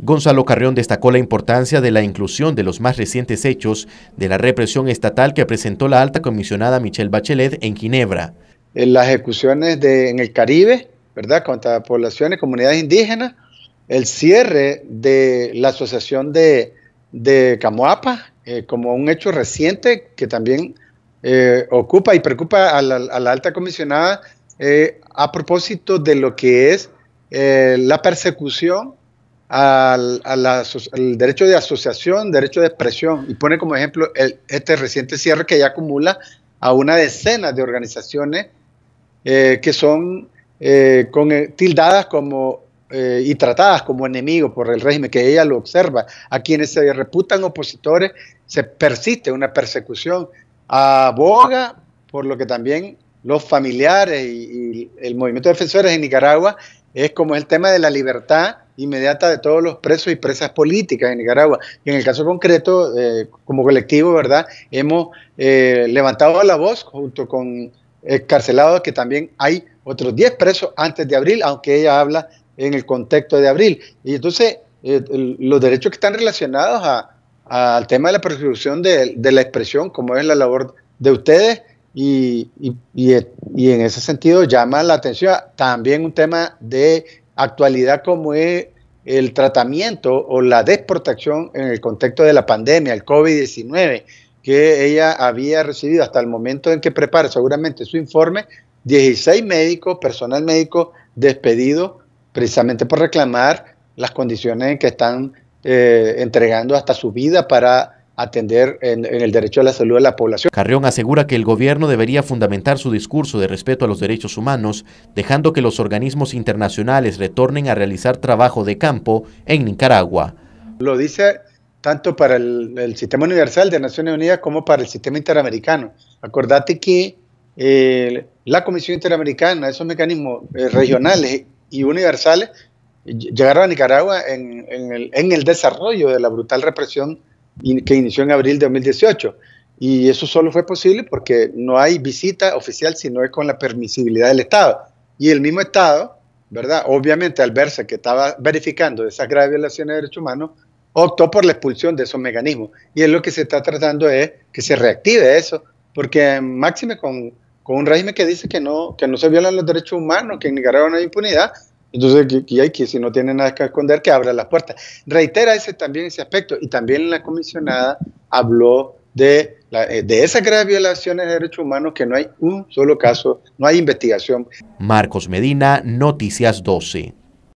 Gonzalo Carrión destacó la importancia de la inclusión de los más recientes hechos de la represión estatal que presentó la alta comisionada Michelle Bachelet en Ginebra. las ejecuciones en el Caribe, ¿verdad? Contra poblaciones, comunidades indígenas, el cierre de la asociación de, de Camoapa eh, como un hecho reciente que también eh, ocupa y preocupa a la, alta comisionada eh, a propósito de lo que es la persecución al, derecho de asociación, derecho de expresión, y pone como ejemplo el, este reciente cierre que ya acumula a una decena de organizaciones eh, que son eh, con, eh, tildadas como y tratadas como enemigos por el régimen, que ella lo observa. A quienes se reputan opositores se persiste una persecución, aboga por lo que también los familiares y, y el movimiento de defensores en Nicaragua es como el tema de la libertad inmediata de todos los presos y presas políticas en Nicaragua. Y en el caso concreto, eh, como colectivo, ¿verdad? Hemos eh, levantado la voz junto con encarcelados que también hay otros 10 presos antes de abril, aunque ella habla en el contexto de abril. Y entonces, eh, los derechos que están relacionados al tema de la persecución de, la expresión, como es la labor de ustedes, y y en ese sentido llama la atención también un tema de actualidad como es el tratamiento o la desprotección en el contexto de la pandemia, el COVID-19, que ella había recibido hasta el momento en que prepara seguramente su informe, 16 médicos, personal médico despedido precisamente por reclamar las condiciones en que están eh, entregando hasta su vida para atender en, el derecho a la salud de la población. Carrión asegura que el gobierno debería fundamentar su discurso de respeto a los derechos humanos, dejando que los organismos internacionales retornen a realizar trabajo de campo en Nicaragua. Lo dice tanto para el, sistema universal de Naciones Unidas como para el sistema interamericano. Acordate que eh, la Comisión Interamericana, esos mecanismos eh, regionales y universales, llegaron a Nicaragua en, el, en el desarrollo de la brutal represión que inició en abril de 2018. Y eso solo fue posible porque no hay visita oficial, si no es con la permisibilidad del Estado. Y el mismo Estado, ¿verdad? Obviamente al verse que estaba verificando esas graves violaciones de derechos humanos, optó por la expulsión de esos mecanismos. Y es lo que se está tratando es que se reactive eso, porque máxime con, con un régimen que dice que no, que no se violan los derechos humanos, que en Nicaragua no hay impunidad, entonces, hay que, si no tiene nada que esconder, que abra las puertas. Reitera ese, también ese aspecto. Y también la comisionada habló de, eh, de esas graves violaciones de derechos humanos, que no hay un solo caso, no hay investigación. Marcos Medina, Noticias 12.